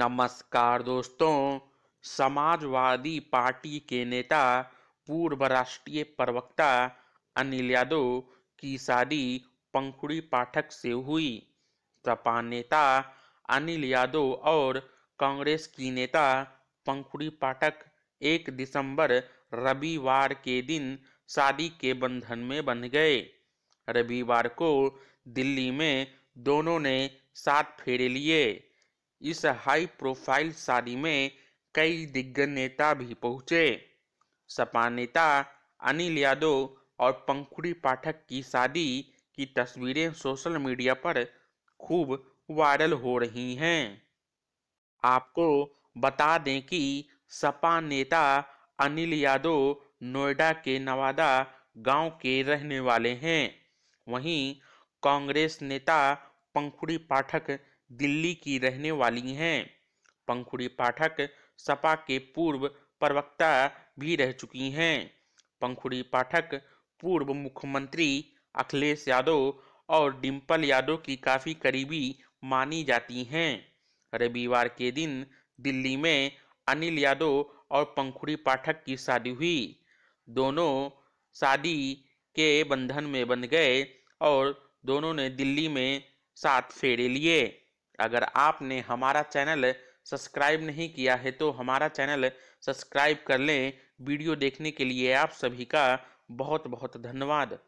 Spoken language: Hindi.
नमस्कार दोस्तों समाजवादी पार्टी के नेता पूर्व राष्ट्रीय प्रवक्ता अनिल यादव की शादी पंखुड़ी पाठक से हुई सपा नेता अनिल यादव और कांग्रेस की नेता पंखुड़ी पाठक एक दिसंबर रविवार के दिन शादी के बंधन में बंध गए रविवार को दिल्ली में दोनों ने सात फेरे लिए इस हाई प्रोफाइल शादी में कई दिग्गज नेता भी पहुंचे सपा नेता अनिल यादव और पंखुड़ी पाठक की शादी की तस्वीरें सोशल मीडिया पर खूब वायरल हो रही हैं आपको बता दें कि सपा नेता अनिल यादव नोएडा के नवादा गांव के रहने वाले हैं वहीं कांग्रेस नेता पंखुड़ी पाठक दिल्ली की रहने वाली हैं पंखुड़ी पाठक सपा के पूर्व प्रवक्ता भी रह चुकी हैं पंखुड़ी पाठक पूर्व मुख्यमंत्री अखिलेश यादव और डिम्पल यादव की काफ़ी करीबी मानी जाती हैं रविवार के दिन दिल्ली में अनिल यादव और पंखुड़ी पाठक की शादी हुई दोनों शादी के बंधन में बंध गए और दोनों ने दिल्ली में साथ फेरे लिए अगर आपने हमारा चैनल सब्सक्राइब नहीं किया है तो हमारा चैनल सब्सक्राइब कर लें वीडियो देखने के लिए आप सभी का बहुत बहुत धन्यवाद